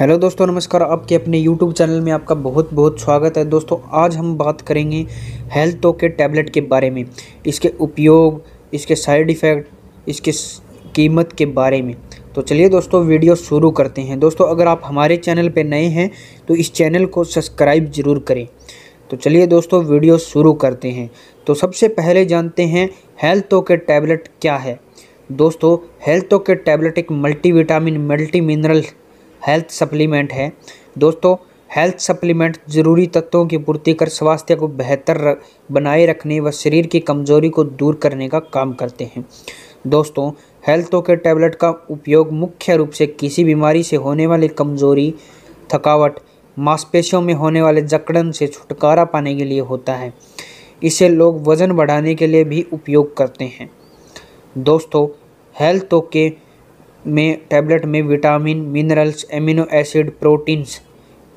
hello दोस्तों नमस्कार आपके अपने यूट्यूब चैनल में आपका बहुत बहुत स्वागत है दोस्तों आज हम बात करेंगे हेल्थ के टैबलेट के बारे में इसके उपयोग इसके साइड इफ़ेक्ट इसके कीमत के बारे में तो चलिए दोस्तों वीडियो शुरू करते हैं दोस्तों अगर आप हमारे चैनल पर नए हैं तो इस चैनल को सब्सक्राइब ज़रूर करें तो चलिए दोस्तों वीडियो शुरू करते हैं तो सबसे पहले जानते हैं हेल्थ के टैबलेट क्या है दोस्तों हेल्थ ओके टैबलेट एक multivitamin multi mineral health supplement है दोस्तों हेल्थ सप्लीमेंट ज़रूरी तत्वों की पूर्ति कर स्वास्थ्य को बेहतर बनाए रखने व शरीर की कमजोरी को दूर करने का काम करते हैं दोस्तों हेल्थों के टैबलेट का उपयोग मुख्य रूप से किसी बीमारी से होने वाली कमजोरी थकावट मांसपेशियों में होने वाले जकड़न से छुटकारा पाने के लिए होता है इसे लोग वज़न बढ़ाने के लिए भी उपयोग करते हैं दोस्तों हेल्थों के में टैबलेट में vitamin minerals amino acid proteins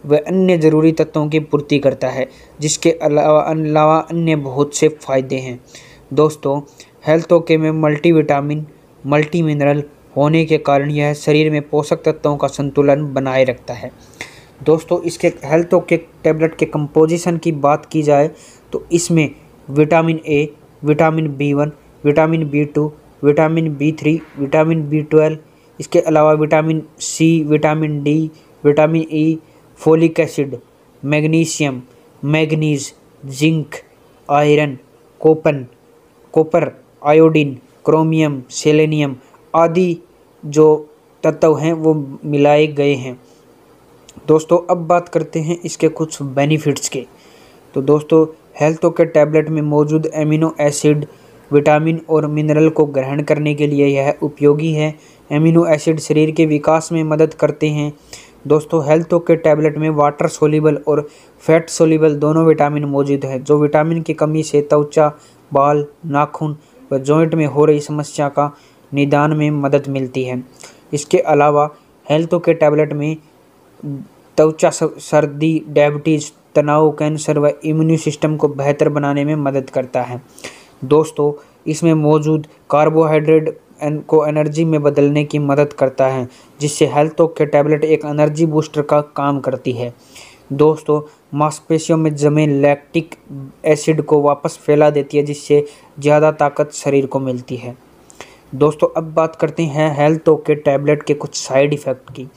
व अन्य ज़रूरी तत्वों की पूर्ति करता है जिसके अलावा अलावा अन्य बहुत से फ़ायदे हैं दोस्तों हेल्थ ओके में मल्टी विटामिन मल्टी मिनरल होने के कारण यह शरीर में पोषक तत्वों का संतुलन बनाए रखता है दोस्तों इसके हेल्थ ओके टैबलेट के कंपोजिशन की बात की जाए तो इसमें vitamin A vitamin B one vitamin B two vitamin B three vitamin B twelve इसके अलावा vitamin C vitamin D vitamin E e, folic acid magnesium manganese zinc iron कोपन कॉपर आयोडीन क्रोमियम सेलेनियम आदि जो तत्व हैं वो मिलाए गए हैं दोस्तों अब बात करते हैं इसके कुछ बेनिफिट्स के तो दोस्तों हेल्थ के टैबलेट में मौजूद एमिनो एसिड विटामिन और मिनरल को ग्रहण करने के लिए यह उपयोगी है एमिनो एसिड शरीर के विकास में मदद करते हैं दोस्तों हेल्थ के टैबलेट में वाटर सोलिबल और फैट सोलिबल दोनों विटामिन मौजूद हैं जो विटामिन की कमी से त्वचा बाल नाखून व जॉइंट में हो रही समस्या का निदान में मदद मिलती है इसके अलावा हेल्थ के टैबलेट में त्वचा सर्दी डायबिटीज़ तनाव कैंसर व इम्यून सिस्टम को बेहतर बनाने में मदद करता है दोस्तों इसमें मौजूद कार्बोहाइड्रेट को एनर्जी में बदलने की मदद करता है जिससे हेल्थ हेल्थोक के टैबलेट एक एनर्जी बूस्टर का काम करती है दोस्तों मांसपेशियों में जमे लैक्टिक एसिड को वापस फैला देती है जिससे ज़्यादा ताकत शरीर को मिलती है दोस्तों अब बात करते हैं हेल्थ हेल्थो के टैबलेट के कुछ साइड इफ़ेक्ट की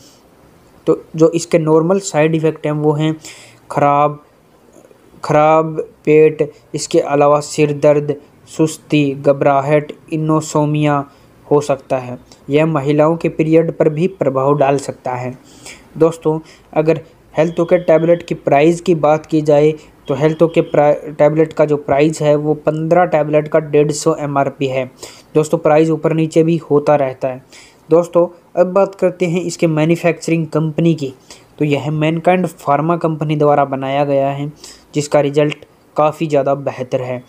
तो जो इसके नॉर्मल साइड इफ़ेक्ट हैं वो हैं खराब खराब पेट इसके अलावा सिर दर्द सुस्ती घबराहट इनोसोमिया हो सकता है यह महिलाओं के पीरियड पर भी प्रभाव डाल सकता है दोस्तों अगर हेल्थ ओके टैबलेट की प्राइस की बात की जाए तो हेल्थ ओके टैबलेट का जो प्राइस है वो पंद्रह टैबलेट का डेढ़ सौ एम है दोस्तों प्राइस ऊपर नीचे भी होता रहता है दोस्तों अब बात करते हैं इसके मैन्युफैक्चरिंग कंपनी की तो यह मैनकाइंड फार्मा कंपनी द्वारा बनाया गया है जिसका रिजल्ट काफ़ी ज़्यादा बेहतर है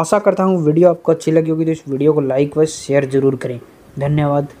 आशा करता हूँ वीडियो आपको अच्छी लगी होगी तो इस वीडियो को लाइक व शेयर ज़रूर करें धन्यवाद